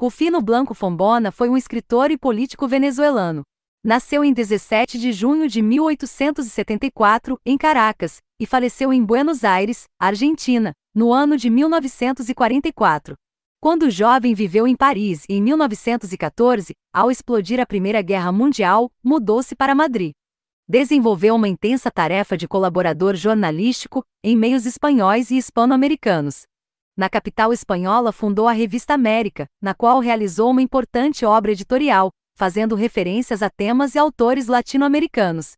Rufino Blanco Fombona foi um escritor e político venezuelano. Nasceu em 17 de junho de 1874, em Caracas, e faleceu em Buenos Aires, Argentina, no ano de 1944. Quando jovem viveu em Paris e em 1914, ao explodir a Primeira Guerra Mundial, mudou-se para Madrid. Desenvolveu uma intensa tarefa de colaborador jornalístico em meios espanhóis e hispano-americanos na capital espanhola fundou a Revista América, na qual realizou uma importante obra editorial, fazendo referências a temas e autores latino-americanos.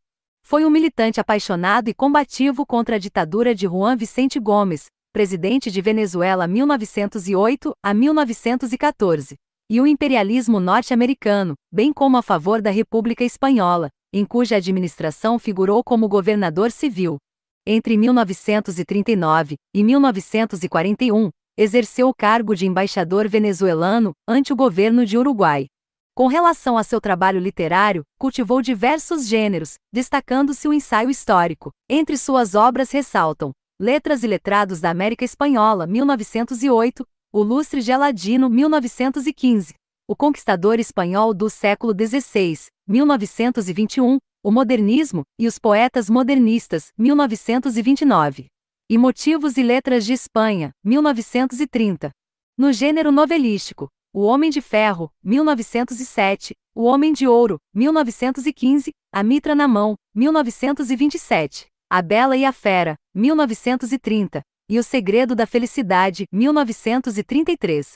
Foi um militante apaixonado e combativo contra a ditadura de Juan Vicente Gomes, presidente de Venezuela 1908 a 1914, e o imperialismo norte-americano, bem como a favor da República Espanhola, em cuja administração figurou como governador civil. Entre 1939 e 1941, exerceu o cargo de embaixador venezuelano ante o governo de Uruguai. Com relação a seu trabalho literário, cultivou diversos gêneros, destacando-se o ensaio histórico. Entre suas obras ressaltam Letras e Letrados da América Espanhola, 1908, O Lustre Geladino, 1915, O Conquistador Espanhol do Século XVI, 1921, o Modernismo e os Poetas Modernistas, 1929. E Motivos e Letras de Espanha, 1930. No gênero novelístico, O Homem de Ferro, 1907, O Homem de Ouro, 1915, A Mitra na Mão, 1927, A Bela e a Fera, 1930, e O Segredo da Felicidade, 1933.